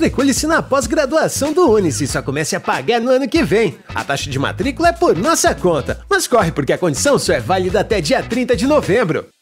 matricule-se na pós-graduação do UNICE, e só comece a pagar no ano que vem. A taxa de matrícula é por nossa conta, mas corre porque a condição só é válida até dia 30 de novembro.